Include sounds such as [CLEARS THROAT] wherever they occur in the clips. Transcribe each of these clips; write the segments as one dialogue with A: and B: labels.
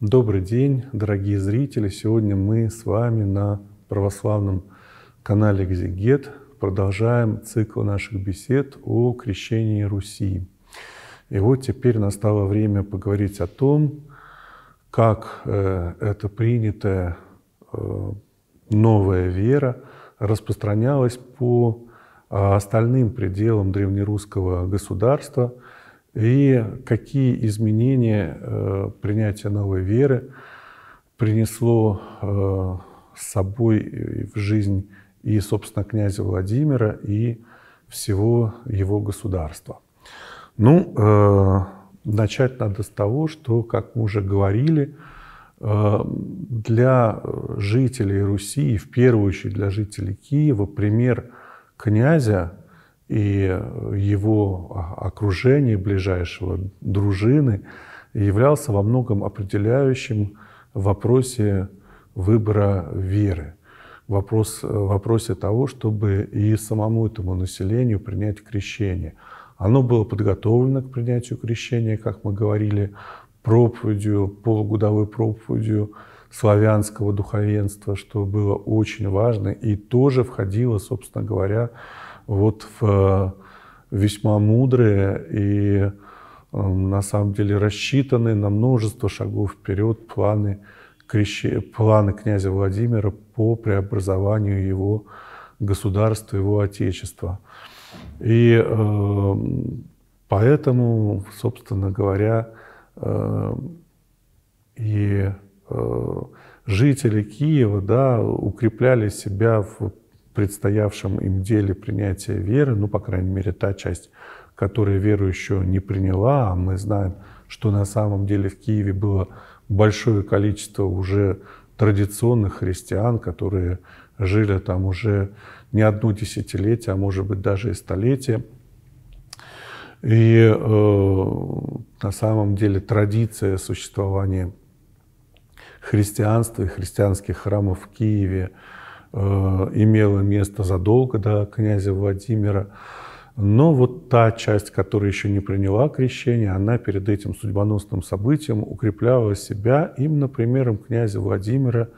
A: Добрый день, дорогие зрители! Сегодня мы с вами на православном канале «Экзегет» продолжаем цикл наших бесед о крещении Руси. И вот теперь настало время поговорить о том, как э, эта принятая э, новая вера распространялась по а, остальным пределам древнерусского государства – и какие изменения э, принятие новой веры принесло э, с собой в жизнь и, собственно, князя Владимира, и всего его государства. Ну, э, начать надо с того, что, как мы уже говорили, э, для жителей Руси, и в первую очередь для жителей Киева, пример князя, и его окружение ближайшего, дружины, являлся во многом определяющим в вопросе выбора веры, вопрос, э, вопросе того, чтобы и самому этому населению принять крещение. Оно было подготовлено к принятию крещения, как мы говорили, проповедью, полугодовой проповедью славянского духовенства, что было очень важно и тоже входило, собственно говоря, в вот в э, весьма мудрые и эм, на самом деле рассчитанные на множество шагов вперед планы, крещи, планы князя Владимира по преобразованию его государства, его отечества. И э, поэтому, собственно говоря, э, и э, жители Киева да, укрепляли себя в предстоявшем им деле принятия веры, ну, по крайней мере, та часть, которая веру еще не приняла, а мы знаем, что на самом деле в Киеве было большое количество уже традиционных христиан, которые жили там уже не одно десятилетие, а может быть даже и столетие. И э, на самом деле традиция существования христианства и христианских храмов в Киеве – Э, имела место задолго до князя Владимира. Но вот та часть, которая еще не приняла крещение, она перед этим судьбоносным событием укрепляла себя именно примером князя Владимира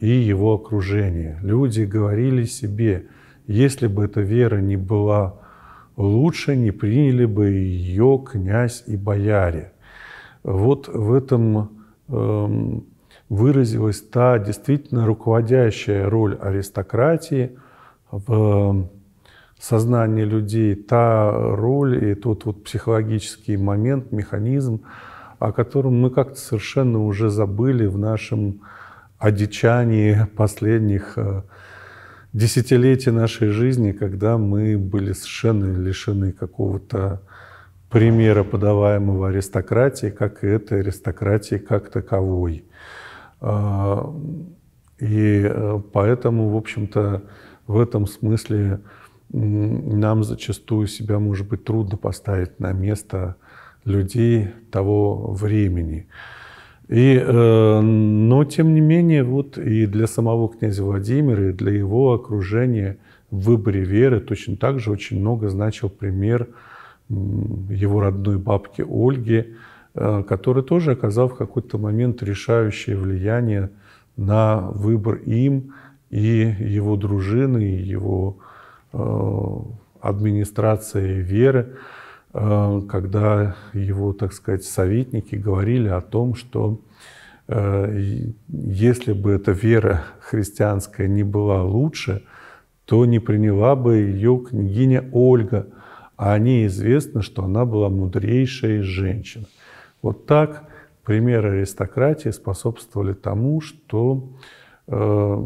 A: и его окружения. Люди говорили себе, если бы эта вера не была лучше, не приняли бы ее князь и бояре. Вот в этом эм, выразилась та действительно руководящая роль аристократии в эм, сознании людей, та роль и тот вот психологический момент, механизм, о котором мы как-то совершенно уже забыли в нашем одичании последних э, десятилетий нашей жизни, когда мы были совершенно лишены какого-то примера, подаваемого аристократии, как и этой аристократии как таковой. А, и э, поэтому, в общем-то, в этом смысле нам зачастую себя, может быть, трудно поставить на место людей того времени. И, э, но, тем не менее, вот и для самого князя Владимира, и для его окружения в выборе веры точно так же очень много значил пример его родной бабки Ольги, Э, который тоже оказал в какой-то момент решающее влияние на выбор им и его дружины, и его э, администрации Веры, э, когда его, так сказать, советники говорили о том, что если бы эта вера христианская не была лучше, то не приняла бы ее княгиня Ольга, а неизвестно, что она была мудрейшая из женщин. Вот так примеры аристократии способствовали тому, что э,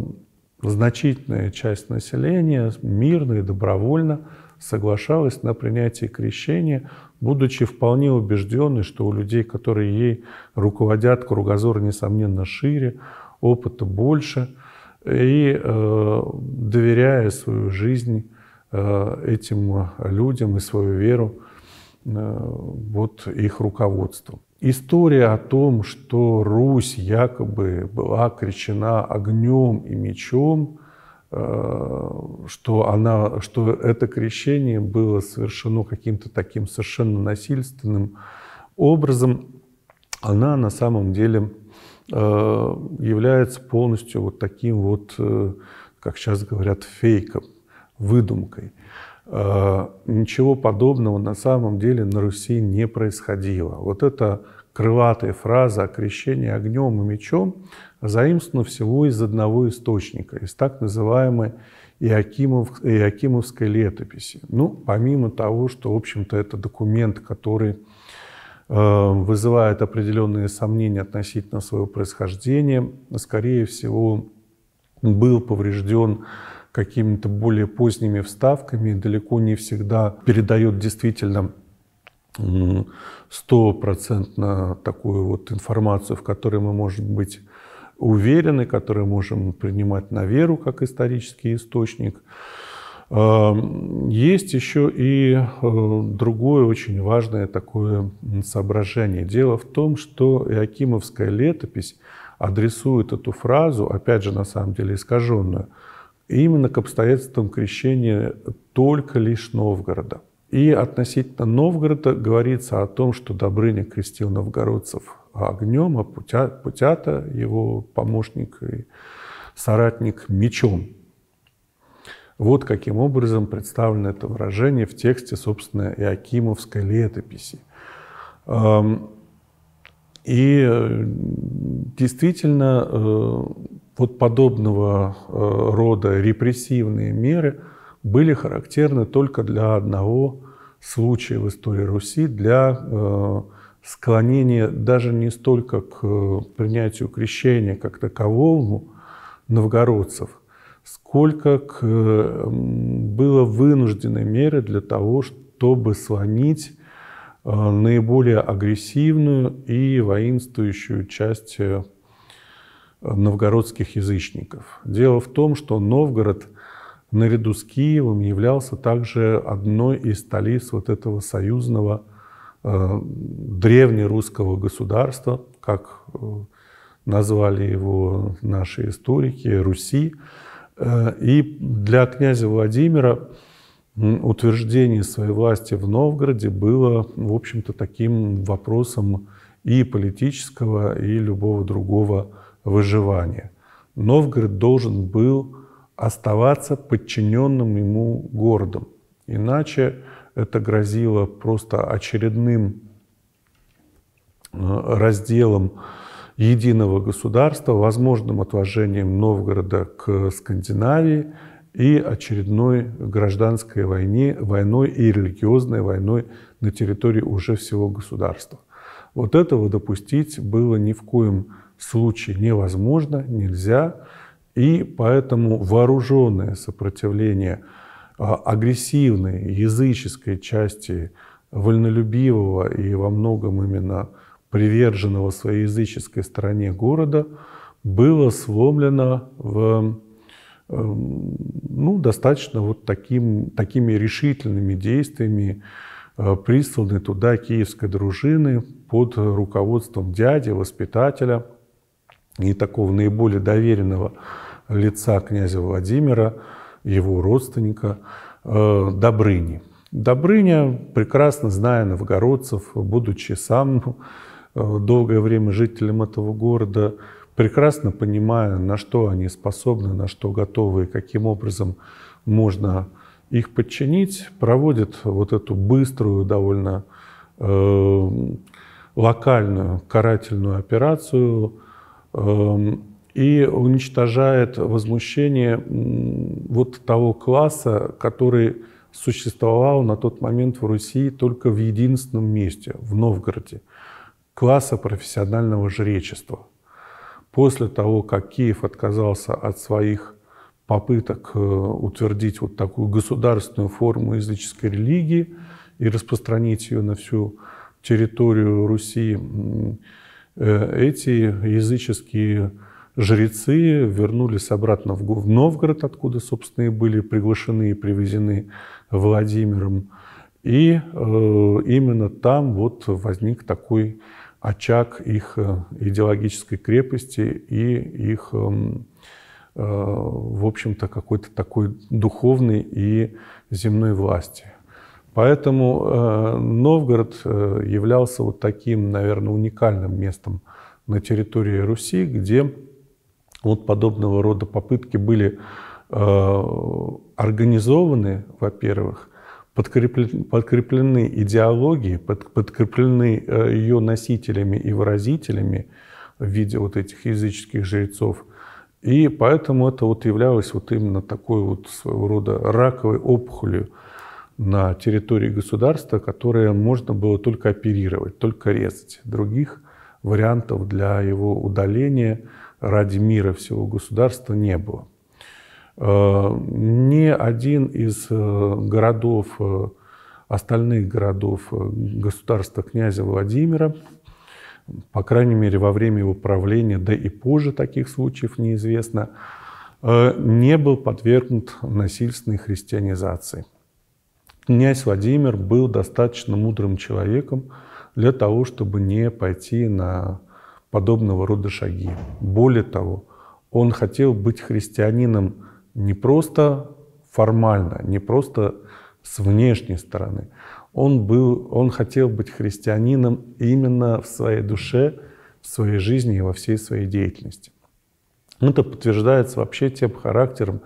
A: значительная часть населения мирно и добровольно соглашалась на принятие крещения, будучи вполне убежденной, что у людей, которые ей руководят, кругозор, несомненно, шире, опыта больше, и э, доверяя свою жизнь э, этим людям и свою веру Э, вот их руководством История о том, что Русь якобы была крещена огнем и мечом, э, что, она, что это крещение было совершено каким-то таким совершенно насильственным образом, она на самом деле э, является полностью вот таким вот, как сейчас говорят, фейком, выдумкой. Э, ничего подобного на самом деле на Руси не происходило. Вот эта крылатая фраза о крещении огнем и мечом заимствована всего из одного источника, из так называемой Иакимов, Иакимовской летописи. Ну, помимо того, что, в общем-то, это документ, который э, вызывает определенные сомнения относительно своего происхождения, скорее всего, был поврежден какими-то более поздними вставками далеко не всегда передает действительно стопроцентно такую вот информацию, в которой мы, можем быть, уверены, которые можем принимать на веру как исторический источник. Есть еще и э, другое очень важное такое соображение. Дело в том, что Иакимовская летопись адресует эту фразу, опять же, на самом деле искаженную – именно к обстоятельствам крещения только лишь Новгорода. И относительно Новгорода говорится о том, что Добрыня крестил новгородцев огнем, а Путя, Путята, его помощник и соратник, мечом. Вот каким образом представлено это выражение в тексте, собственно, Иакимовской летописи. Эм, и э, действительно, э, вот подобного э, рода репрессивные меры были характерны только для одного случая в истории Руси, для э, склонения даже не столько к э, принятию крещения как такового новгородцев, сколько к, было вынуждены меры для того, чтобы сломить наиболее агрессивную и воинствующую часть новгородских язычников. Дело в том, что Новгород наряду с Киевом являлся также одной из столиц вот этого союзного э, древнерусского государства, как э, назвали его наши историки, Руси. Э, и для князя Владимира утверждение своей власти в Новгороде было, в общем-то, таким вопросом и политического, и любого другого выживания. Новгород должен был оставаться подчиненным ему городом. Иначе это грозило просто очередным э, разделом единого государства, возможным отложением Новгорода к Скандинавии и очередной гражданской войне, войной и религиозной войной на территории уже всего государства. Вот этого допустить было ни в коем случае невозможно, нельзя. И поэтому вооруженное сопротивление а, агрессивной языческой части вольнолюбивого и во многом именно приверженного своей языческой стороне города было сломлено в, эм, ну, достаточно вот таким, такими решительными действиями э, присланной туда киевской дружины под руководством дяди, воспитателя – и такого наиболее доверенного лица князя Владимира, его родственника э, Добрыни. Добрыня, прекрасно зная новгородцев, будучи сам э, долгое время жителем этого города, прекрасно понимая, на что они способны, на что готовы и каким образом можно их подчинить, проводит вот эту быструю, довольно э, локальную карательную операцию – Эм, и уничтожает возмущение вот того класса, который существовал на тот момент в Руси только в единственном месте, в Новгороде, класса профессионального жречества. После того, как Киев отказался от своих попыток э, утвердить вот такую государственную форму языческой религии и распространить ее на всю территорию Руси, Э, эти языческие жрецы вернулись обратно в Новгород, откуда, собственно, и были приглашены и привезены Владимиром. И э, именно там вот возник такой очаг их э, идеологической крепости и их, в общем-то, какой-то такой духовной и земной власти. Поэтому э, Новгород э, являлся вот таким, наверное, уникальным местом на территории Руси, где вот подобного рода попытки были э, организованы, во-первых, подкреплены, подкреплены идеологией, подкреплены ее носителями и выразителями в виде вот этих языческих жрецов. И поэтому это вот являлось вот именно такой вот своего рода раковой опухолью – на территории государства, которое можно было только оперировать, только резать. Других вариантов для его удаления ради мира всего государства не было. Э, ни один из э, городов, э, остальных городов государства князя Владимира, по крайней мере, во время его правления, да и позже таких случаев неизвестно, не был подвергнут насильственной христианизации князь Владимир был достаточно мудрым человеком для того, чтобы не пойти на подобного рода шаги. Более того, он хотел быть христианином не просто формально, не просто с внешней стороны. Он, был, он хотел быть христианином именно в своей душе, в своей жизни и во всей своей деятельности. Это подтверждается вообще тем характером,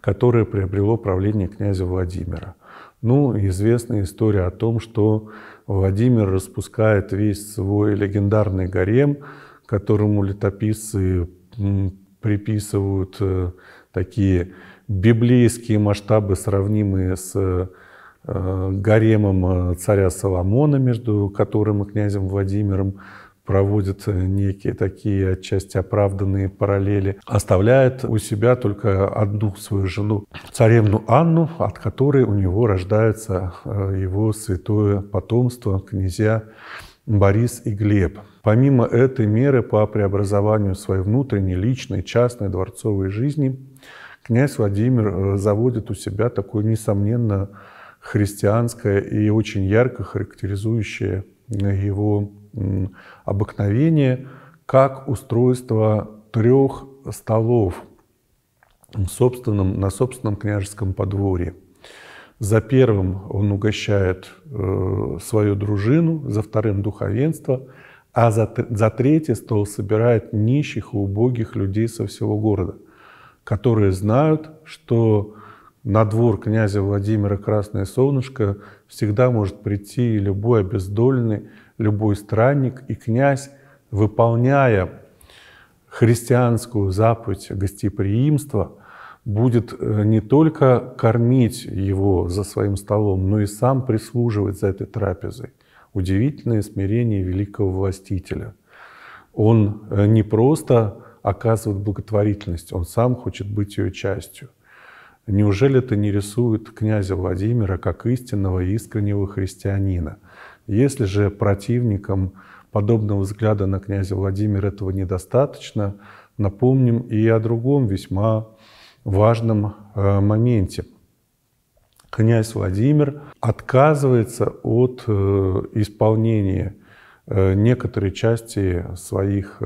A: которое приобрело правление князя Владимира. Ну, известная история о том, что Владимир распускает весь свой легендарный гарем, которому летописцы приписывают э, такие библейские масштабы, сравнимые с э, гаремом э, царя Соломона, между которым и князем Владимиром проводит э, некие такие отчасти оправданные параллели, оставляет у себя только одну свою жену, царевну Анну, от которой у него рождается э, его святое потомство, князья Борис и Глеб. Помимо этой меры по преобразованию своей внутренней, личной, частной, дворцовой жизни, князь Владимир э, заводит у себя такое, несомненно, христианское и очень ярко характеризующее его обыкновение как устройство трех столов собственном, на собственном княжеском подворье. За первым он угощает э, свою дружину, за вторым – духовенство, а за, за третий стол собирает нищих и убогих людей со всего города, которые знают, что на двор князя Владимира Красное Солнышко всегда может прийти любой обездоленный любой странник и князь, выполняя христианскую заповедь гостеприимства, будет э, не только кормить его за своим столом, но и сам прислуживать за этой трапезой. Удивительное смирение великого властителя. Он э, не просто оказывает благотворительность, он сам хочет быть ее частью. Неужели это не рисует князя Владимира как истинного искреннего христианина – если же противникам подобного взгляда на князя Владимира этого недостаточно, напомним и о другом весьма важном э, моменте. Князь Владимир отказывается от э, исполнения э, некоторой части своих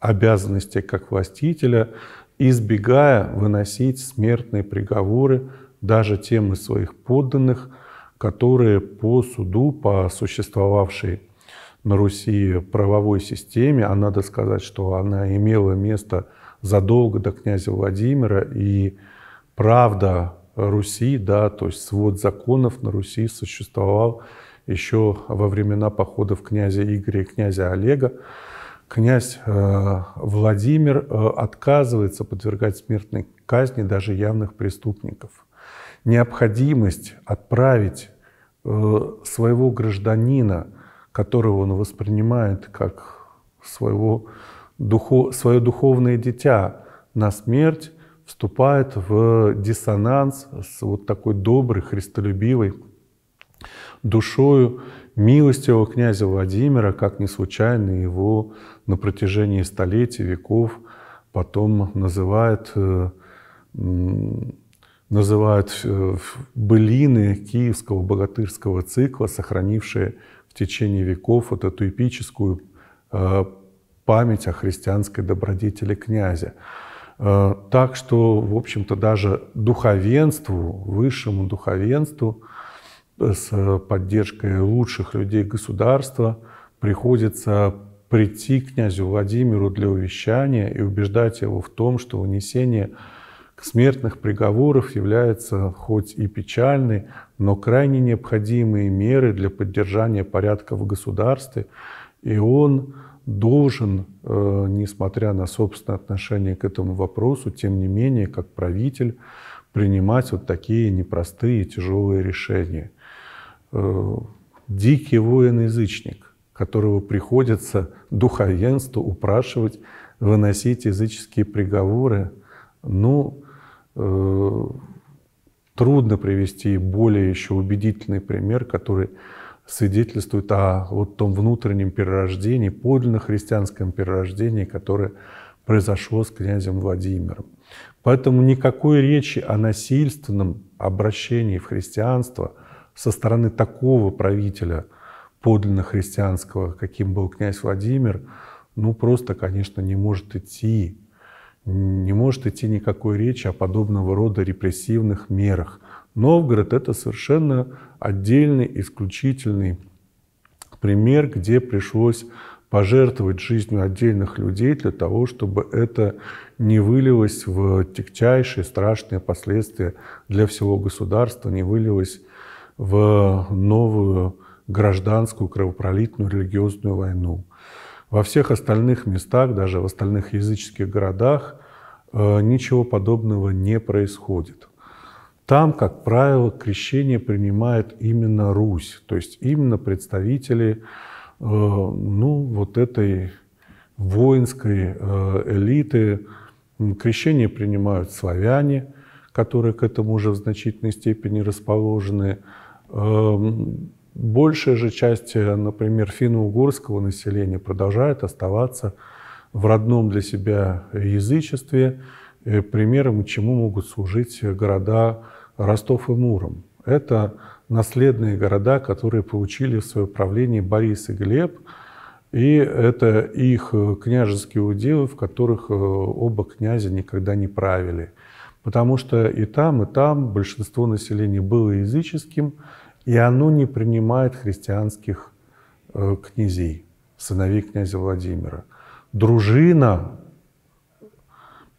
A: обязанностей как властителя, избегая выносить смертные приговоры даже тем из своих подданных, которые по суду, по существовавшей на Руси правовой системе, а надо сказать, что она имела место задолго до князя Владимира, и правда Руси, да, то есть свод законов на Руси существовал еще во времена походов князя Игоря и князя Олега. Князь э, Владимир э, отказывается подвергать смертной казни даже явных преступников необходимость отправить э, своего гражданина, которого он воспринимает как своего, духо, свое духовное дитя, на смерть, вступает в диссонанс с вот такой доброй, христолюбивой душою милостивого князя Владимира, как не случайно его на протяжении столетий, веков потом называют э, называют э, былины киевского богатырского цикла, сохранившие в течение веков вот эту эпическую э, память о христианской добродетели князя. Э, так что, в общем-то, даже духовенству, высшему духовенству с поддержкой лучших людей государства приходится прийти к князю Владимиру для увещания и убеждать его в том, что унесение – смертных приговоров является хоть и печальной, но крайне необходимые меры для поддержания порядка в государстве, и он должен, э, несмотря на собственное отношение к этому вопросу, тем не менее, как правитель, принимать вот такие непростые тяжелые решения. Э, дикий воин-язычник, которого приходится духовенству упрашивать выносить языческие приговоры, ну, Э, трудно привести более еще убедительный пример, который свидетельствует о вот том внутреннем перерождении, подлинно христианском перерождении, которое произошло с князем Владимиром. Поэтому никакой речи о насильственном обращении в христианство со стороны такого правителя подлинно христианского, каким был князь Владимир, ну просто, конечно, не может идти не может идти никакой речи о подобного рода репрессивных мерах. Новгород – это совершенно отдельный, исключительный пример, где пришлось пожертвовать жизнью отдельных людей для того, чтобы это не вылилось в тягчайшие страшные последствия для всего государства, не вылилось в новую гражданскую кровопролитную религиозную войну. Во всех остальных местах, даже в остальных языческих городах, э, ничего подобного не происходит. Там, как правило, крещение принимает именно Русь, то есть именно представители э, ну, вот этой воинской э, элиты. Крещение принимают славяне, которые к этому уже в значительной степени расположены. Эм, Большая же часть, э, например, финно-угорского населения продолжает оставаться в родном для себя язычестве. Э, примером, чему могут служить города Ростов и Муром. Это наследные города, которые получили в свое правление Борис и Глеб, и это их э, княжеские уделы, в которых оба князя никогда не правили. Потому что и там, и там большинство населения было языческим, и оно не принимает христианских э, князей, сыновей князя Владимира. Дружина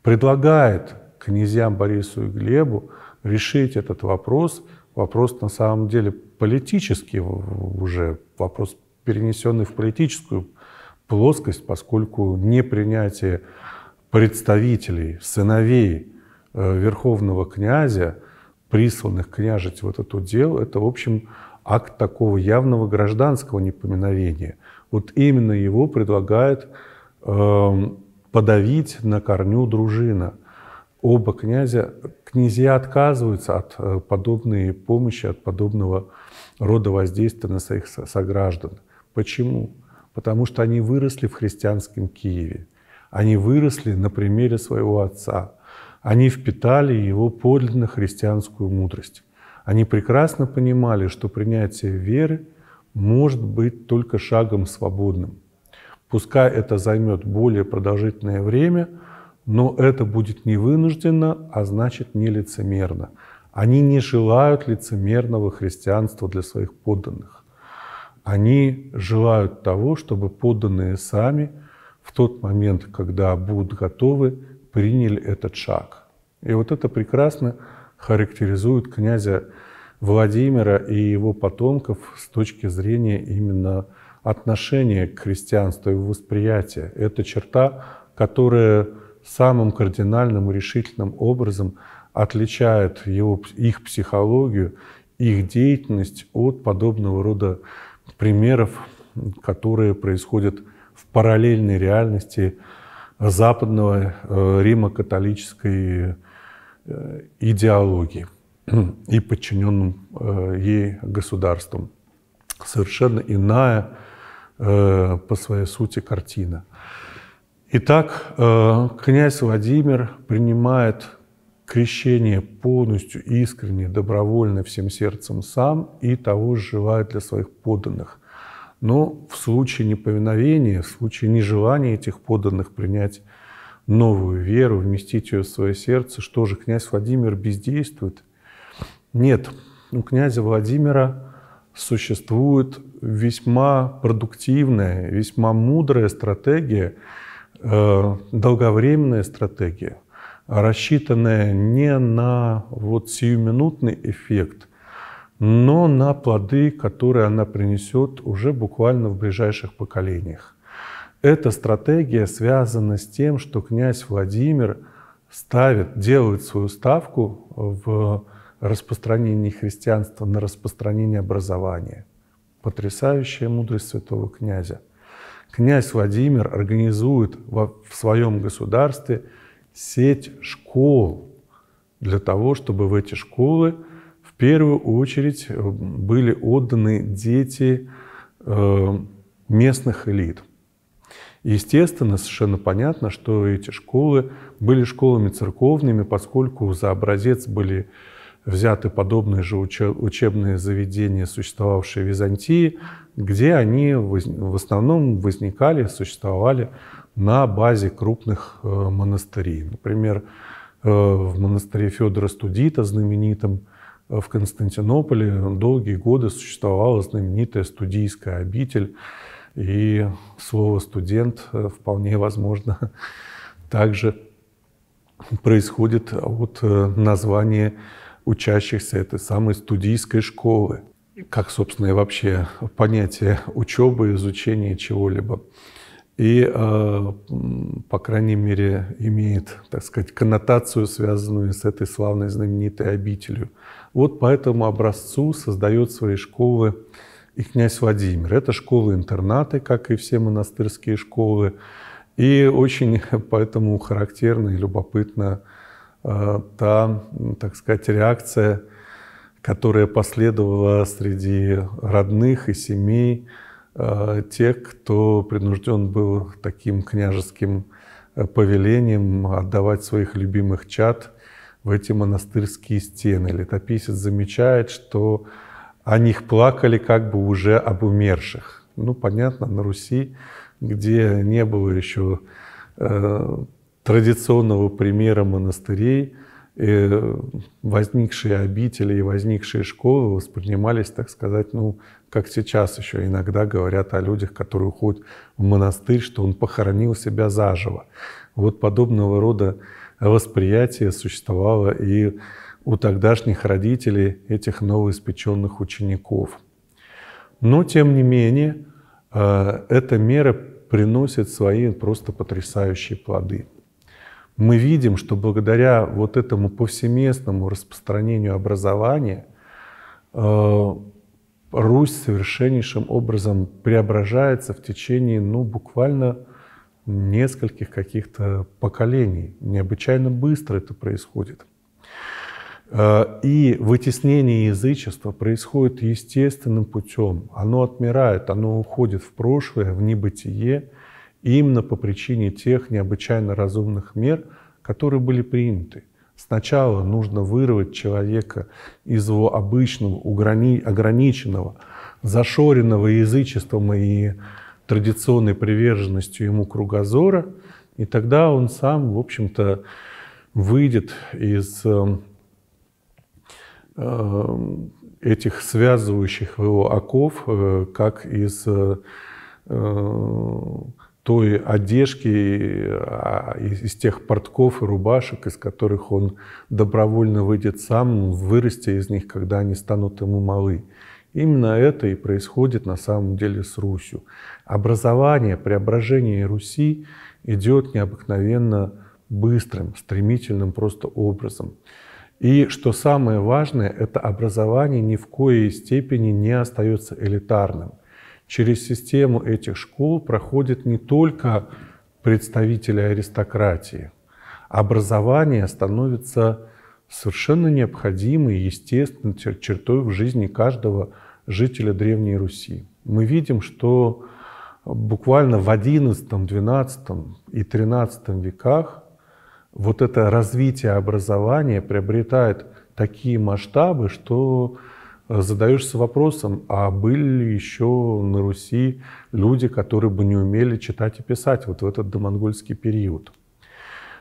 A: предлагает князьям Борису и Глебу решить этот вопрос, вопрос на самом деле политический уже, вопрос перенесенный в политическую плоскость, поскольку непринятие представителей, сыновей э, верховного князя присланных княжить в этот удел, это, в общем, акт такого явного гражданского неповиновения. Вот именно его предлагает э, подавить на корню дружина. Оба князя, князья отказываются от э, подобной помощи, от подобного рода воздействия на своих сограждан. Почему? Потому что они выросли в христианском Киеве. Они выросли на примере своего отца – они впитали его подлинно христианскую мудрость. Они прекрасно понимали, что принятие веры может быть только шагом свободным. Пускай это займет более продолжительное время, но это будет не вынужденно, а значит не лицемерно. Они не желают лицемерного христианства для своих подданных. Они желают того, чтобы подданные сами в тот момент, когда будут готовы, приняли этот шаг. И вот это прекрасно характеризует князя Владимира и его потомков с точки зрения именно отношения к христианству, и восприятия. Это черта, которая самым кардинальным и решительным образом отличает его, их психологию, их деятельность от подобного рода примеров, которые происходят в параллельной реальности западного э, Рима католической э, идеологии [CLEARS THROAT] и подчиненным э, ей государством. Совершенно иная по своей сути картина. Итак, князь Владимир принимает крещение полностью искренне, добровольно, всем сердцем сам и того же желает для своих подданных – но в случае неповиновения, в случае нежелания этих подданных принять новую веру, вместить ее в свое сердце, что же князь Владимир бездействует? Нет, у князя Владимира существует весьма продуктивная, весьма мудрая стратегия, э, долговременная стратегия, рассчитанная не на вот сиюминутный эффект, но на плоды, которые она принесет уже буквально в ближайших поколениях. Эта стратегия связана с тем, что князь Владимир ставит, делает свою ставку в распространении христианства на распространение образования. Потрясающая мудрость святого князя. Князь Владимир организует в своем государстве сеть школ для того, чтобы в эти школы – первую очередь э, были отданы дети э, местных элит. Естественно, совершенно понятно, что эти школы были школами церковными, поскольку за образец были взяты подобные же учебные заведения, существовавшие в Византии, где они в основном возникали, существовали на базе крупных э, монастырей. Например, в монастыре Федора Студита, знаменитом, в Константинополе долгие годы существовала знаменитая студийская обитель, и слово «студент» э, вполне возможно [LAUGHS] также происходит от э, названия учащихся этой самой студийской школы. Как, собственно, и вообще понятие учебы, изучения чего-либо и, а, по крайней мере, имеет, так сказать, коннотацию, связанную с этой славной знаменитой обителью. Вот по этому образцу создает свои школы и князь Владимир. Это школы-интернаты, как и все монастырские школы. И очень [LAUGHS] поэтому характерна и любопытна а, та, так сказать, реакция, которая последовала среди родных и семей, Э, тех, кто принужден был таким княжеским э, повелением отдавать своих любимых чад в эти монастырские стены. Летописец замечает, что о них плакали как бы уже об умерших. Ну, понятно, на Руси, где не было еще э, традиционного примера монастырей, э, возникшие обители и возникшие школы воспринимались, так сказать, ну, как сейчас еще иногда говорят о людях, которые уходят в монастырь, что он похоронил себя заживо. Вот подобного рода восприятие существовало и у тогдашних родителей этих новоиспеченных учеников. Но, тем не менее, э, эта мера приносит свои просто потрясающие плоды. Мы видим, что благодаря вот этому повсеместному распространению образования э, Русь совершеннейшим образом преображается в течение, ну, буквально нескольких каких-то поколений. Необычайно быстро это происходит. Э, и вытеснение язычества происходит естественным путем. Оно отмирает, оно уходит в прошлое, в небытие, именно по причине тех необычайно разумных мер, которые были приняты – Сначала нужно вырвать человека из его обычного, ограни- ограниченного, зашоренного язычеством и традиционной приверженностью ему кругозора, и тогда он сам, в общем-то, выйдет из эм, э, этих связывающих его оков, э, как из э, э, той одежки, а, из тех портков и рубашек, из которых он добровольно выйдет сам, вырасти из них, когда они станут ему малы. Именно это и происходит на самом деле с Русью. Образование, преображение Руси идет необыкновенно быстрым, стремительным просто образом. И что самое важное, это образование ни в коей степени не остается элитарным – Через систему этих школ проходят не только представители аристократии. Образование становится совершенно необходимой и естественной чертой в жизни каждого жителя Древней Руси. Мы видим, что буквально в XI, XII и XIII веках вот это развитие образования приобретает такие масштабы, что задаешься вопросом, а были ли еще на Руси люди, которые бы не умели читать и писать вот в этот домонгольский период.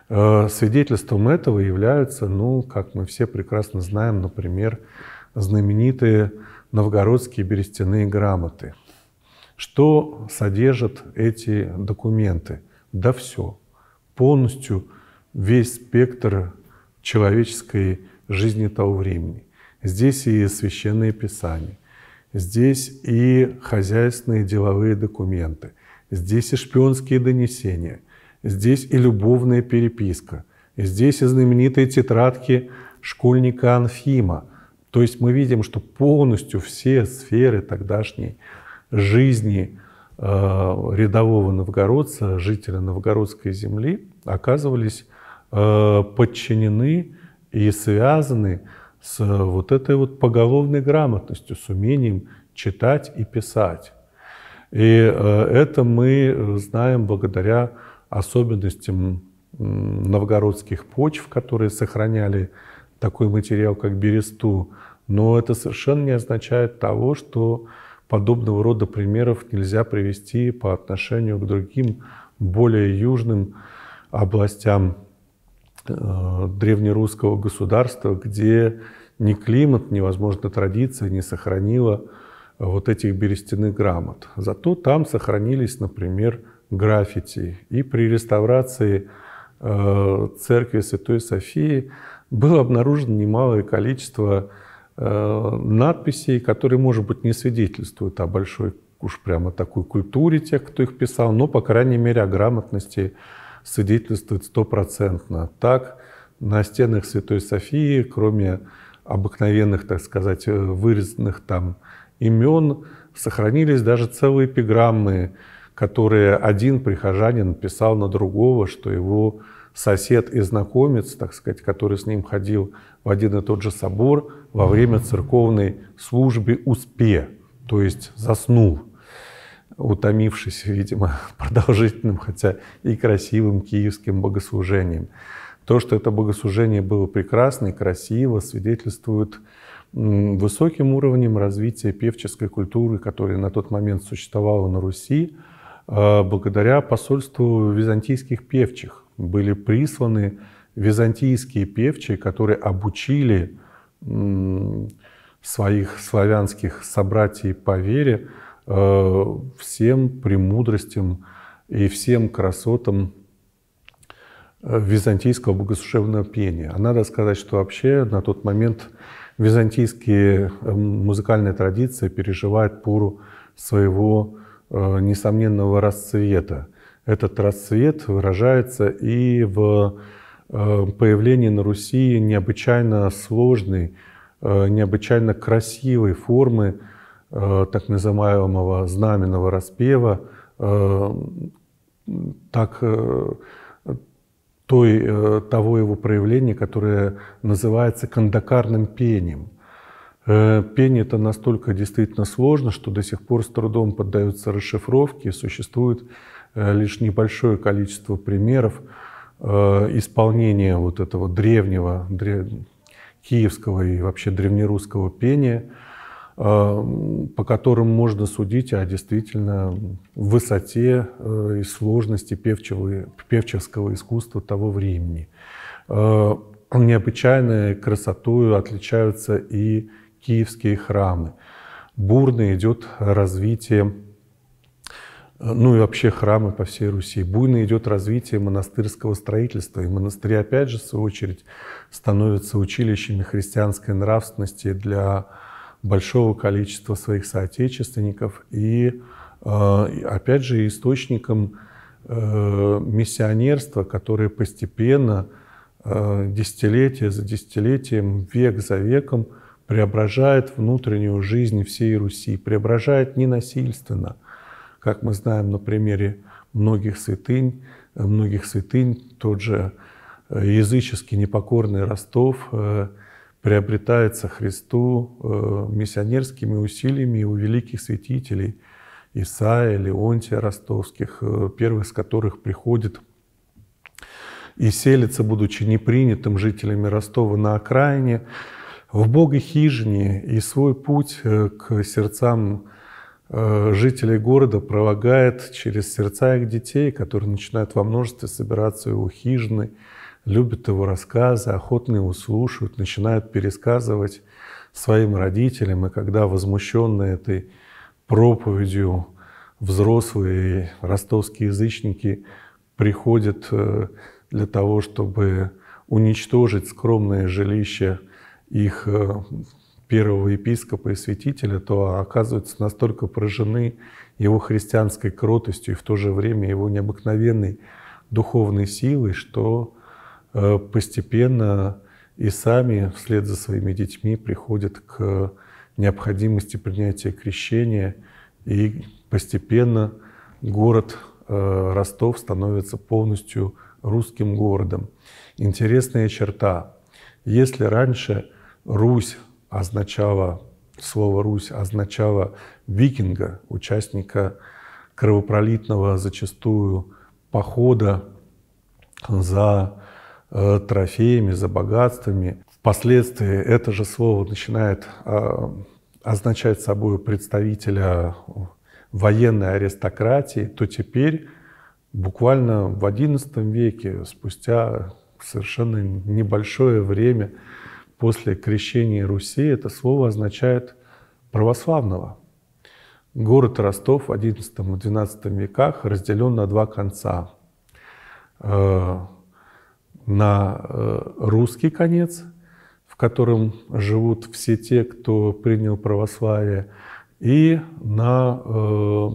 A: Э, свидетельством этого являются, ну, как мы все прекрасно знаем, например, знаменитые новгородские берестяные грамоты. Что содержат эти документы? Да все. Полностью весь спектр человеческой жизни того времени. Здесь и священные писания, здесь и хозяйственные деловые документы, здесь и шпионские донесения, здесь и любовная переписка, здесь и знаменитые тетрадки школьника Анфима. То есть мы видим, что полностью все сферы тогдашней жизни э, рядового новгородца, жителя новгородской земли, оказывались э, подчинены и связаны с э, вот этой вот поголовной грамотностью, с умением читать и писать. И э, это мы э, знаем благодаря особенностям новгородских почв, которые сохраняли такой материал, как бересту. Но это совершенно не означает того, что подобного рода примеров нельзя привести по отношению к другим более южным областям Э, древнерусского государства, где ни климат, невозможно традиция не сохранила э, вот этих берестяных грамот. Зато там сохранились, например, граффити. И при реставрации э, церкви Святой Софии было обнаружено немалое количество надписей, которые, может быть, не свидетельствуют о большой уж прямо такой культуре тех, кто их писал, но, по крайней мере, о грамотности свидетельствует стопроцентно. Так, на стенах Святой Софии, кроме обыкновенных, так сказать, э, вырезанных там имен, сохранились даже целые эпиграммы, которые один прихожанин писал на другого, что его сосед и знакомец, так сказать, который с ним ходил в один и тот же собор, во время церковной службы успе, то есть заснул утомившись, видимо, [LAUGHS] продолжительным, хотя и красивым киевским богослужением. То, что это богослужение было прекрасно и красиво, свидетельствует высоким уровнем развития певческой культуры, которая на тот момент существовала на Руси, а, благодаря посольству византийских певчих. Были присланы византийские певчи, которые обучили своих славянских собратьев по вере Э, всем премудростям и всем красотам э, византийского богослужебного пения. А надо сказать, что вообще на тот момент византийские э, музыкальные традиции переживают пору своего несомненного расцвета. Этот расцвет выражается и в появлении на Руси необычайно сложной, необычайно красивой формы Э, так называемого знаменного распева, э, так э, той, того его проявления, которое называется кандакарным пением. Пение это настолько действительно сложно, что до сих пор с трудом поддаются расшифровке, существует лишь небольшое количество примеров исполнения вот этого древнего древ... киевского и вообще древнерусского пения – по которым можно судить о действительно высоте э, и сложности певчего, певческого искусства того времени. Э, необычайной красотою отличаются и киевские храмы. Бурно идет развитие, э, ну и вообще храмы по всей Руси. Буйно идет развитие монастырского строительства. И монастыри, опять же, в свою очередь, становятся училищами христианской нравственности для большого количества своих соотечественников и, э, опять же, источником э, миссионерства, которое постепенно, э, десятилетие за десятилетием, век за веком преображает внутреннюю жизнь всей Руси, преображает ненасильственно, как мы знаем на примере многих святынь, многих святынь, тот же языческий непокорный Ростов – приобретается Христу э, миссионерскими усилиями у великих святителей Исаия, Леонтия Ростовских, э, первых из которых приходит и селится, будучи непринятым жителями Ростова на окраине, в Бога хижине и свой путь э, к сердцам жителей города пролагает через сердца их детей, которые начинают во множестве собираться у хижины, хижины любят его рассказы, охотно его слушают, начинают пересказывать своим родителям. И когда возмущенные этой проповедью взрослые ростовские язычники приходят э, для того, чтобы уничтожить скромное жилище их э, первого епископа и святителя, то оказываются настолько поражены его христианской кротостью и в то же время его необыкновенной духовной силой, что Э, постепенно и сами вслед за своими детьми приходят к необходимости принятия крещения, и постепенно город э, Ростов становится полностью русским городом. Интересная черта. Если раньше Русь означала, слово Русь означало викинга, участника кровопролитного зачастую похода за Э, трофеями, за богатствами. Впоследствии это же слово начинает э, означать собой представителя военной аристократии, то теперь буквально в XI веке, спустя совершенно небольшое время после крещения Руси, это слово означает православного. Город Ростов в XI-XII веках разделен на два конца. Э, на э, русский конец, в котором живут все те, кто принял православие, и на э,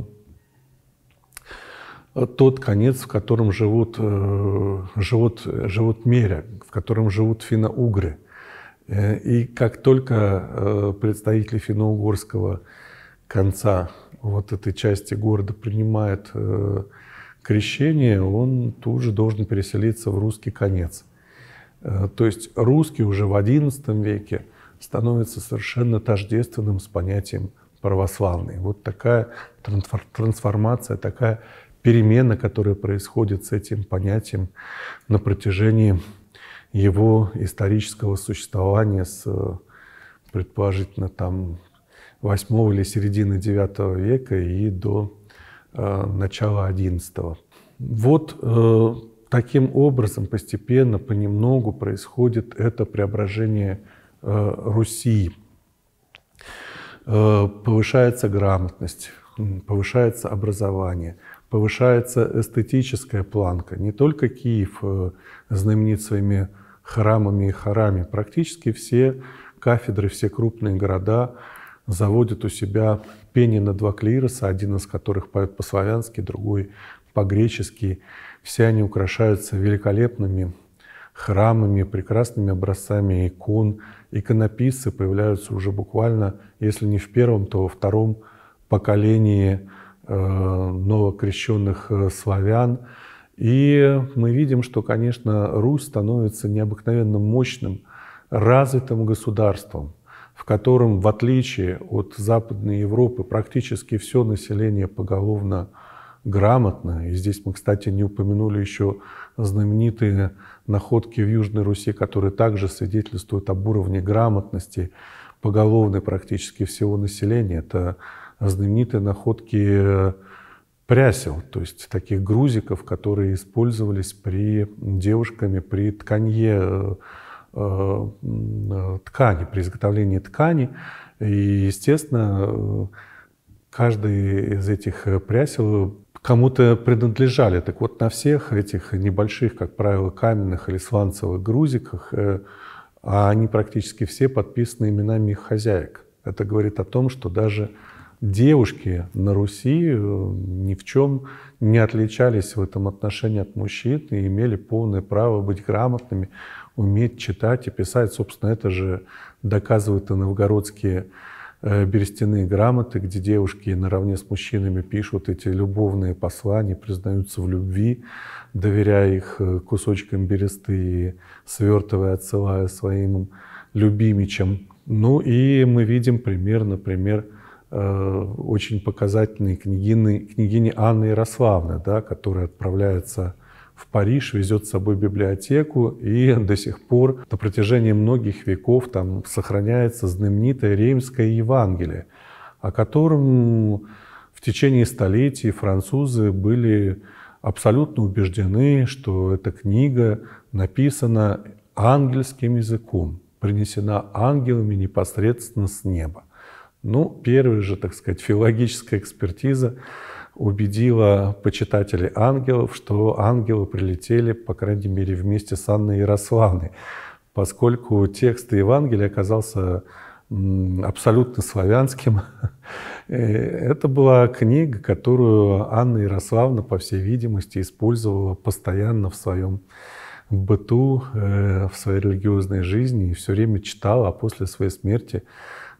A: тот конец, в котором живут, э, живут, живут меря, в котором живут финно-угры. И как только э, представители финно-угорского конца вот этой части города принимают э, крещения, он тут же должен переселиться в русский конец. Э, то есть русский уже в XI веке становится совершенно тождественным с понятием православный. Вот такая трансформация, такая перемена, которая происходит с этим понятием на протяжении его исторического существования с, э, предположительно, там 8 или середины 9 века и до Э, начала XI. Вот э, таким образом постепенно, понемногу происходит это преображение э, Руси. Повышается грамотность, повышается образование, повышается эстетическая планка. Не только Киев знаменит своими храмами и хорами. Практически все кафедры, все крупные города заводят у себя пение на два клироса, один из которых поет по-славянски, другой по-гречески. Все они украшаются великолепными храмами, прекрасными образцами икон. Иконописцы появляются уже буквально, если не в первом, то во втором поколении э, новокрещенных э, славян. И мы видим, что, конечно, Русь становится необыкновенно мощным, развитым государством – в котором, в отличие от Западной Европы, практически все население поголовно грамотно. И здесь мы, кстати, не упомянули еще знаменитые находки в Южной Руси, которые также свидетельствуют об уровне грамотности поголовной практически всего населения. Это знаменитые находки прясел, то есть таких грузиков, которые использовались при девушками при тканье э, Э, э, ткани, при изготовлении ткани. И, естественно, каждый из этих э, прясел кому-то принадлежали. Так вот, на всех этих небольших, как правило, каменных или сланцевых грузиках, а они практически все подписаны именами их хозяек. Это говорит о том, что даже девушки на Руси ни в чем не отличались в этом отношении от мужчин и имели полное право быть грамотными, уметь читать и писать. Собственно, это же доказывают и новгородские э, берестяные грамоты, где девушки наравне с мужчинами пишут эти любовные послания, признаются в любви, доверяя их э, кусочкам бересты и свертывая, отсылая своим любимичам. Ну и мы видим пример, например, э, очень показательной княгины, княгини Анны Ярославны, да, которая отправляется в Париж, везет с собой библиотеку, и до сих пор на протяжении многих веков там сохраняется знаменитое римское Евангелие, о котором в течение столетий французы были абсолютно убеждены, что эта книга написана ангельским языком, принесена ангелами непосредственно с неба. Ну, первая же, так сказать, филологическая экспертиза убедила почитателей ангелов, что ангелы прилетели, по крайней мере, вместе с Анной Ярославной, поскольку текст Евангелия оказался абсолютно славянским. [LAUGHS] Э, это была книга, которую Анна Ярославна, по всей видимости, использовала постоянно в своем быту, э, в своей религиозной жизни и все время читала, а после своей смерти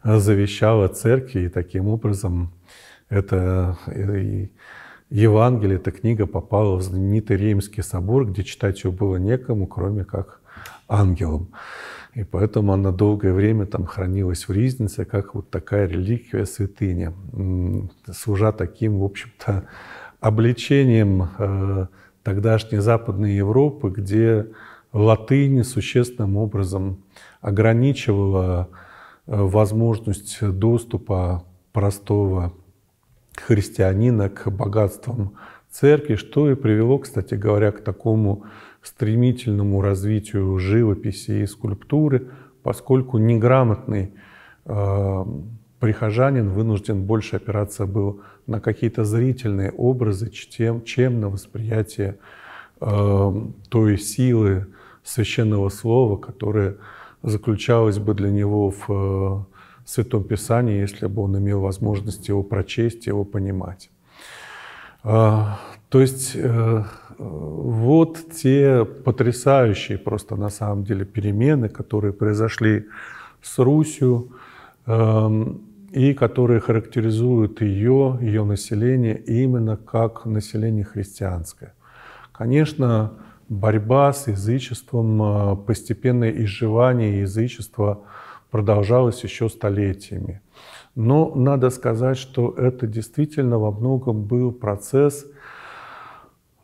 A: завещала церкви и таким образом это э, Евангелие, эта книга попала в знаменитый Римский собор, где читать ее было некому, кроме как ангелом. И поэтому она долгое время там хранилась в Ризнице, как вот такая реликвия святыня, служа таким, в общем-то, обличением э, тогдашней Западной Европы, где латынь существенным образом ограничивала э, возможность доступа простого христианина к богатствам церкви, что и привело, кстати говоря, к такому стремительному развитию живописи и скульптуры, поскольку неграмотный э, прихожанин вынужден больше опираться был на какие-то зрительные образы, чем, чем на восприятие э, той силы священного слова, которая заключалась бы для него в э, в Святом Писании, если бы он имел возможность его прочесть, его понимать. А, то есть э, вот те потрясающие просто на самом деле перемены, которые произошли с Русью эм, и которые характеризуют ее, ее население именно как население христианское. Конечно, борьба с язычеством, э, постепенное изживание язычества – продолжалось еще столетиями. Но надо сказать, что это действительно во многом был процесс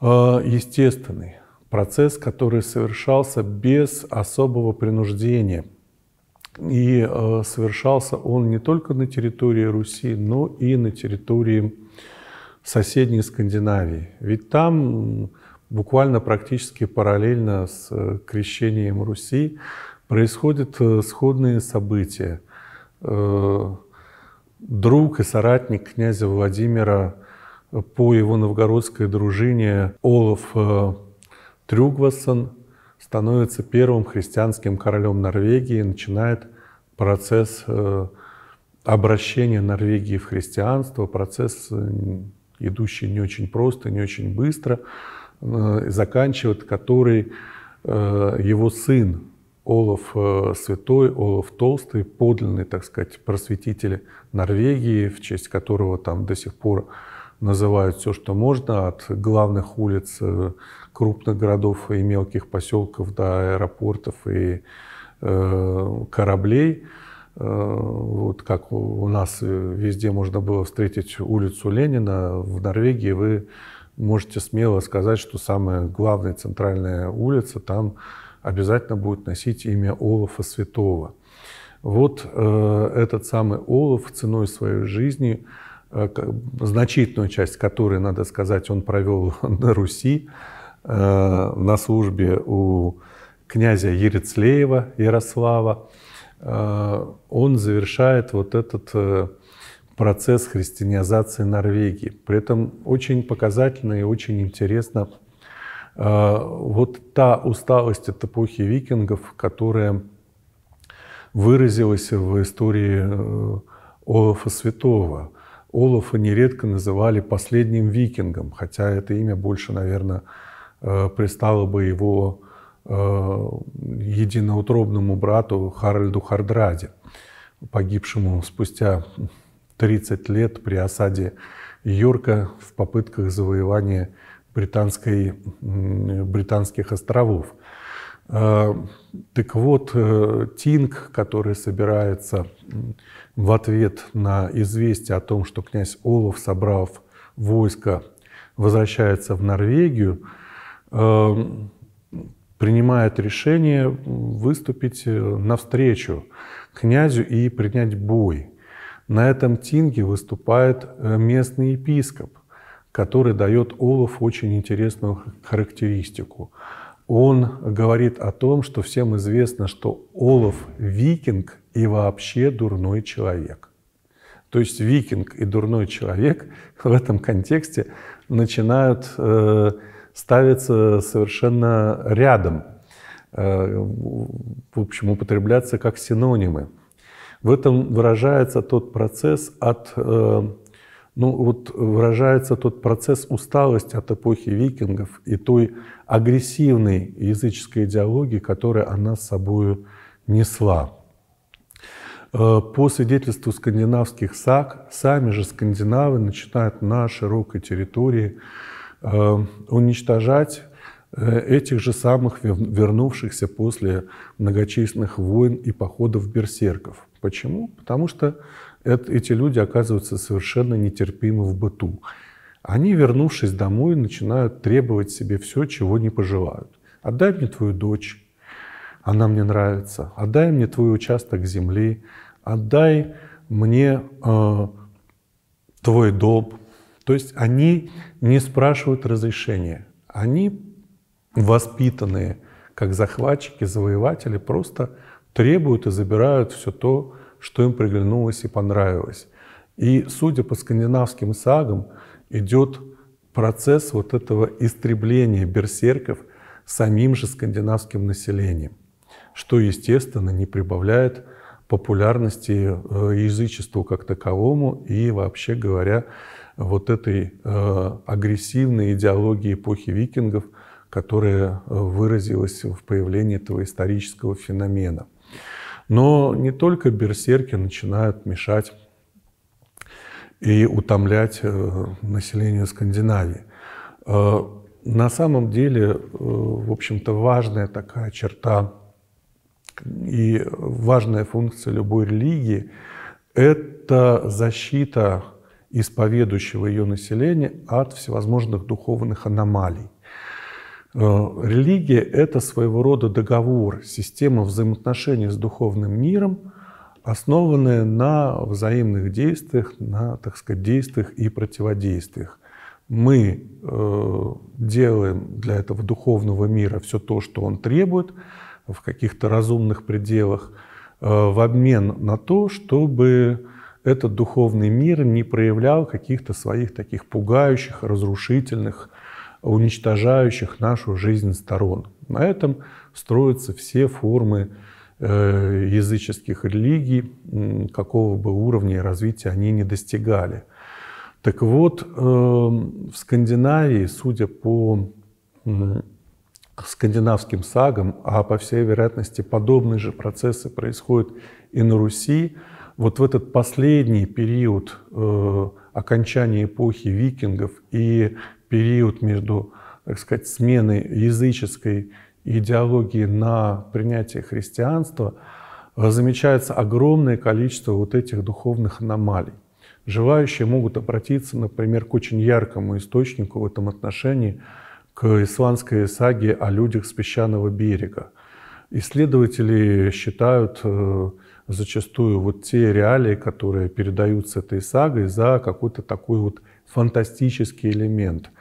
A: э, естественный, процесс, который совершался без особого принуждения. И э, совершался он не только на территории Руси, но и на территории соседней Скандинавии. Ведь там буквально практически параллельно с э, крещением Руси происходят э, сходные события. Э, друг и соратник князя Владимира э, по его новгородской дружине Олаф Трюгвасон становится первым христианским королем Норвегии начинает процесс обращения Норвегии в христианство, процесс, идущий не очень просто, не очень быстро, заканчивает который его сын Олаф э, Святой, Олаф Толстый, подлинный, так сказать, просветитель Норвегии, в честь которого там до сих пор называют все, что можно, от главных улиц э, крупных городов и мелких поселков до аэропортов и э, кораблей. Э, вот как у нас э, везде можно было встретить улицу Ленина, в Норвегии вы можете смело сказать, что самая главная центральная улица там обязательно будет носить имя Олафа Святого. Вот э, этот самый Олаф ценой своей жизни, э, значительную часть которой, надо сказать, он провел [LAUGHS] на Руси, э, на службе у князя Ерецлеева Ярослава, э, он завершает вот этот э, процесс христианизации Норвегии. При этом очень показательно и очень интересно а, вот та усталость от эпохи викингов, которая выразилась в истории э, Олафа Святого. Олафа нередко называли последним викингом, хотя это имя больше, наверное, э, пристало бы его э, единоутробному брату Харальду Хардраде, погибшему спустя 30 лет при осаде Йорка в попытках завоевания британской, британских островов. А, так вот, э, Тинг, который собирается в ответ на известие о том, что князь Олаф, собрав войско, возвращается в Норвегию, а, принимает решение выступить э, навстречу князю и принять бой. На этом тинге выступает э, местный епископ который дает Олаф очень интересную характеристику. Он говорит о том, что всем известно, что Олаф – викинг и вообще дурной человек. То есть викинг и дурной человек [LAUGHS] в этом контексте начинают э, ставиться совершенно рядом, э, в общем, употребляться как синонимы. В этом выражается тот процесс от э, ну вот выражается тот процесс усталости от эпохи викингов и той агрессивной языческой идеологии, которую она с собой несла. Э, по свидетельству скандинавских сак сами же скандинавы начинают на широкой территории э, уничтожать э, этих же самых вернувшихся после многочисленных войн и походов берсерков. Почему? Потому что это, эти люди оказываются совершенно нетерпимы в быту. Они, вернувшись домой, начинают требовать себе все, чего не пожелают. Отдай мне твою дочь, она мне нравится. Отдай мне твой участок земли. Отдай мне э, твой дом. То есть они не спрашивают разрешения. Они воспитанные, как захватчики, завоеватели, просто требуют и забирают все то, что им приглянулось и понравилось. И, судя по скандинавским сагам, идет процесс вот этого истребления берсерков самим же скандинавским населением, что, естественно, не прибавляет популярности э, язычеству как таковому и, вообще говоря, вот этой э, агрессивной идеологии эпохи викингов, которая э, выразилась в появлении этого исторического феномена. Но не только берсерки начинают мешать и утомлять э, население Скандинавии. Э, на самом деле, э, в общем-то, важная такая черта и важная функция любой религии – это защита исповедующего ее населения от всевозможных духовных аномалий. Э, религия – это своего рода договор, система взаимоотношений с духовным миром, основанная на взаимных действиях, на, так сказать, действиях и противодействиях. Мы э, делаем для этого духовного мира все то, что он требует, в каких-то разумных пределах, э, в обмен на то, чтобы этот духовный мир не проявлял каких-то своих таких пугающих, разрушительных, уничтожающих нашу жизнь сторон. На этом строятся все формы э, языческих религий, какого бы уровня развития они не достигали. Так вот, эм, в Скандинавии, судя по скандинавским сагам, а по всей вероятности подобные же процессы происходят и на Руси, вот в этот последний период э, окончания эпохи викингов и период между, так сказать, сменой языческой идеологии на принятие христианства, замечается огромное количество вот этих духовных аномалий. Желающие могут обратиться, например, к очень яркому источнику в этом отношении, к исландской саге о людях с песчаного берега. Исследователи считают э, зачастую вот те реалии, которые передаются этой сагой, за какой-то такой вот фантастический элемент –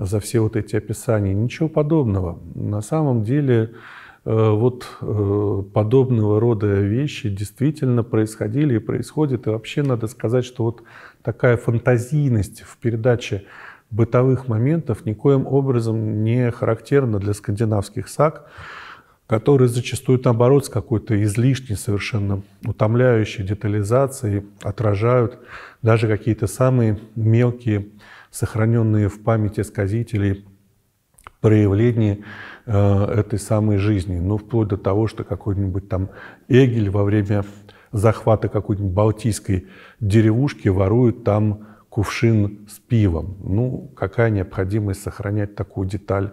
A: за все вот эти описания. Ничего подобного. На самом деле э, вот э, подобного рода вещи действительно происходили и происходят. И вообще надо сказать, что вот такая фантазийность в передаче бытовых моментов никоим образом не характерна для скандинавских саг, которые зачастую, наоборот, с какой-то излишней, совершенно утомляющей детализацией отражают даже какие-то самые мелкие сохраненные в памяти сказителей проявления э, этой самой жизни. Ну, вплоть до того, что какой-нибудь там Эгель во время захвата какой-нибудь балтийской деревушки ворует там кувшин с пивом. Ну, какая необходимость сохранять такую деталь э,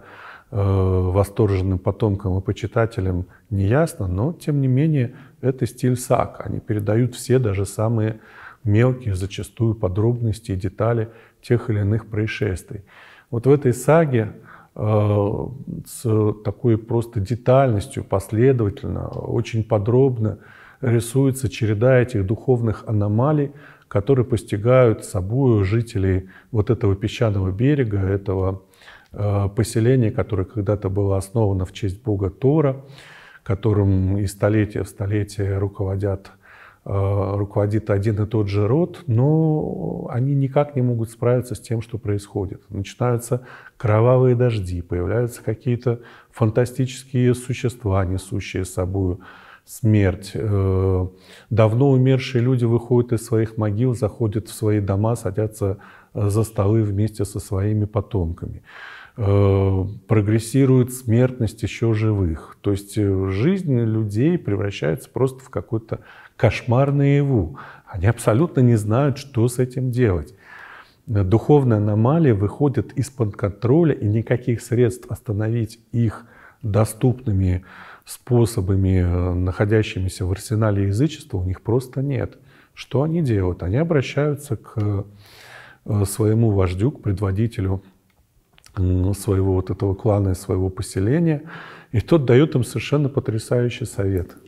A: восторженным потомкам и почитателям, не ясно, но, тем не менее, это стиль САК. Они передают все, даже самые мелкие зачастую подробности и детали тех или иных происшествий. Вот в этой саге э, с такой просто детальностью, последовательно, очень подробно рисуется череда этих духовных аномалий, которые постигают собою жителей вот этого песчаного берега, этого э, поселения, которое когда-то было основано в честь бога Тора, которым и столетия в столетие руководят Э, руководит один и тот же род, но они никак не могут справиться с тем, что происходит. Начинаются кровавые дожди, появляются какие-то фантастические существа, несущие с собой смерть. Э, давно умершие люди выходят из своих могил, заходят в свои дома, садятся э, за столы вместе со своими потомками. Прогрессирует смертность еще живых. То есть жизнь людей превращается просто в какой-то кошмар наяву. Они абсолютно не знают, что с этим делать. Духовные аномалии выходят из-под контроля, и никаких средств остановить их доступными способами, э, находящимися в арсенале язычества, у них просто нет. Что они делают? Они обращаются к э, своему вождю, к предводителю своего вот этого клана, своего поселения, и тот дает им совершенно потрясающий совет –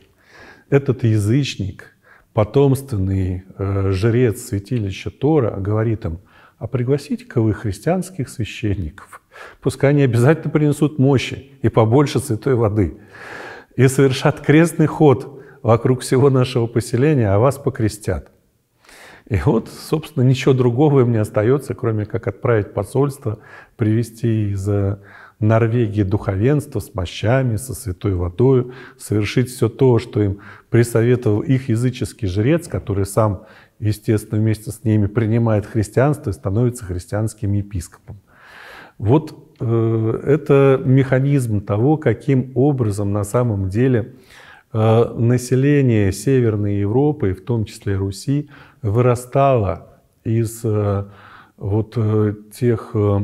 A: этот язычник, потомственный э, жрец святилища Тора, говорит им, а пригласите-ка вы христианских священников, пускай они обязательно принесут мощи и побольше святой воды, и совершат крестный ход вокруг всего нашего поселения, а вас покрестят. И вот, собственно, ничего другого им не остается, кроме как отправить посольство, привести из Норвегии духовенство с мощами, со святой водою, совершить все то, что им присоветовал их языческий жрец, который сам, естественно, вместе с ними принимает христианство и становится христианским епископом. Вот э, это механизм того, каким образом на самом деле э, население Северной Европы, в том числе Руси, вырастало из э, вот э, тех э,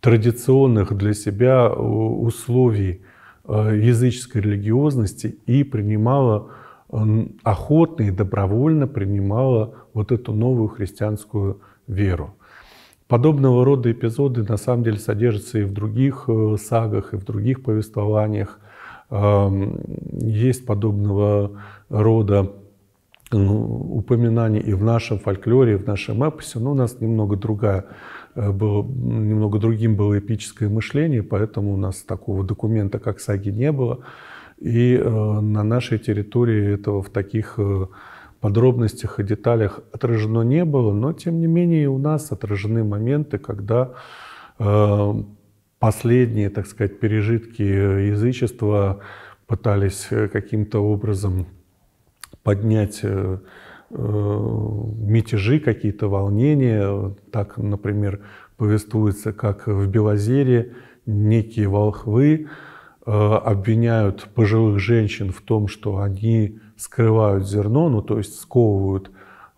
A: традиционных для себя э, условий э, языческой религиозности и принимала охотно и добровольно принимала вот эту новую христианскую веру. Подобного рода эпизоды на самом деле содержатся и в других э, сагах, и в других повествованиях. Эм, есть подобного рода ну, упоминания и в нашем фольклоре, и в нашем эпосе, но у нас немного другая Э, было, немного другим было эпическое мышление, поэтому у нас такого документа, как саги, не было. И э, на нашей территории этого в таких э, подробностях и деталях отражено не было, но тем не менее у нас отражены моменты, когда последние, так сказать, пережитки язычества пытались каким-то образом поднять Э, мятежи, какие-то волнения. Так, например, повествуется, как в Белозере некие волхвы э, обвиняют пожилых женщин в том, что они скрывают зерно, ну то есть сковывают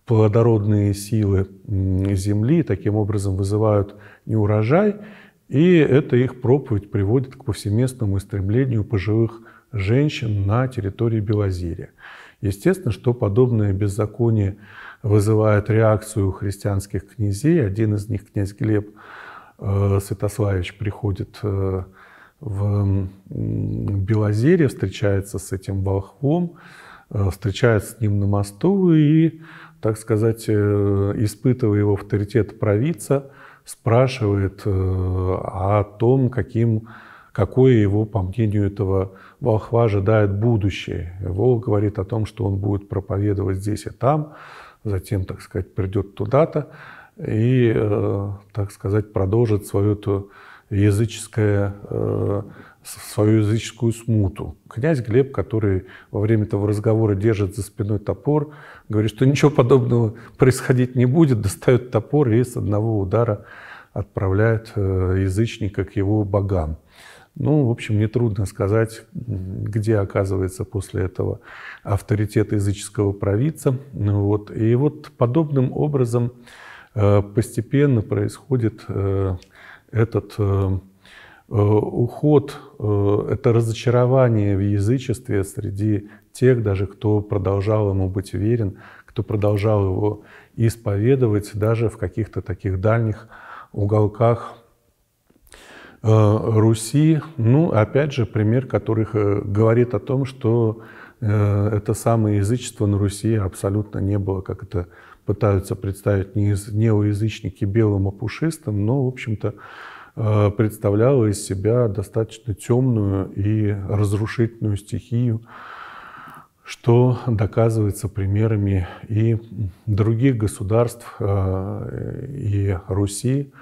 A: плодородные силы земли, таким образом вызывают неурожай, и это их проповедь приводит к повсеместному истреблению пожилых женщин на территории Белозерия. Естественно, что подобное беззаконие вызывает реакцию христианских князей. Один из них, князь Глеб э, Святославич, приходит э, в Белозерье, встречается с этим волхвом, э, встречается с ним на мосту и, так сказать, испытывая его авторитет провидца, спрашивает о том, каким, какое его, по мнению этого волхва ожидает будущее. Волк говорит о том, что он будет проповедовать здесь и там, затем, так сказать, придет туда-то и, э, так сказать, продолжит свою эту языческое, э, свою языческую смуту. Князь Глеб, который во время этого разговора держит за спиной топор, говорит, что ничего подобного происходить не будет, достает топор и с одного удара отправляет э, язычника к его богам. Ну, в общем, нетрудно сказать, где оказывается после этого авторитет языческого провидца. Вот. И вот подобным образом э, постепенно происходит э, этот э, уход, это разочарование в язычестве среди тех даже, кто продолжал ему быть верен, кто продолжал его исповедовать даже в каких-то таких дальних уголках Э, Руси, ну, опять же, пример которых э, говорит о том, что э, это самое язычество на Руси абсолютно не было, как это пытаются представить неоязычники белым и пушистым, но, в общем-то, представляло из себя достаточно темную и разрушительную стихию, что доказывается примерами и других государств, и Руси,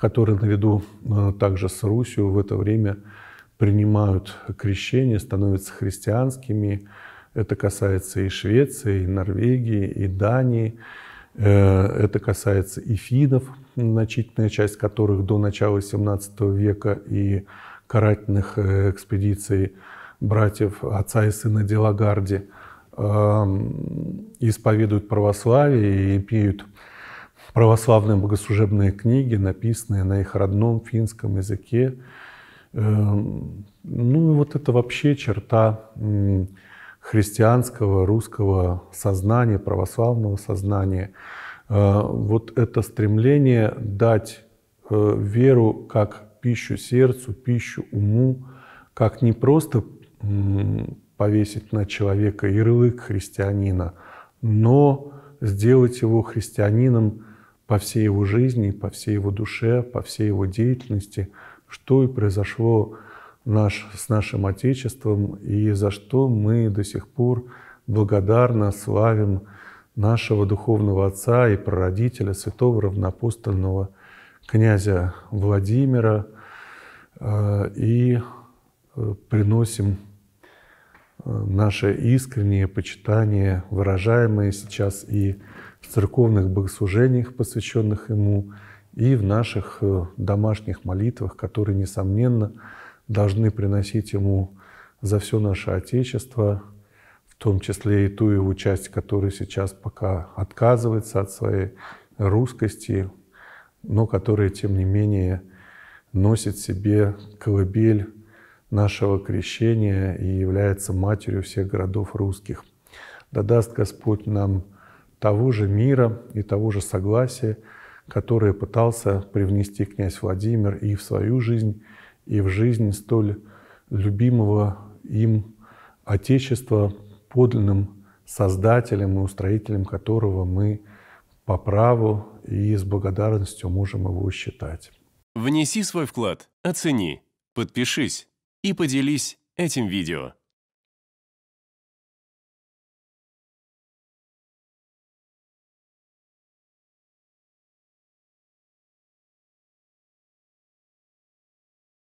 A: которые наряду э, также с Русью в это время принимают крещение, становятся христианскими. Это касается и Швеции, и Норвегии, и Дании. Э, это касается и финнов, значительная часть которых до начала XVII века и карательных э, экспедиций братьев отца и сына Делагарди эм, исповедуют православие и имеют православные богослужебные книги, написанные на их родном финском языке. Эм, ну и вот это вообще черта христианского, русского сознания, православного сознания. Э, вот это стремление дать э, веру как пищу сердцу, пищу уму, как не просто повесить на человека ярлык христианина, но сделать его христианином по всей его жизни, по всей его душе, по всей его деятельности, что и произошло наш, с нашим Отечеством и за что мы до сих пор благодарно славим нашего духовного отца и прародителя, святого равнопостольного князя Владимира, э, и э, приносим э, наше искреннее почитание, выражаемое сейчас и церковных богослужениях, посвященных ему, и в наших э, домашних молитвах, которые, несомненно, должны приносить ему за все наше Отечество, в том числе и ту его часть, которая сейчас пока отказывается от своей русскости, но которая, тем не менее, носит себе колыбель нашего крещения и является матерью всех городов русских. Да даст Господь нам того же мира и того же согласия, которое пытался привнести князь Владимир и в свою жизнь, и в жизнь столь любимого им Отечества, подлинным создателем и устроителем которого мы по праву и с благодарностью можем его считать. Внеси свой вклад, оцени, подпишись и поделись этим видео.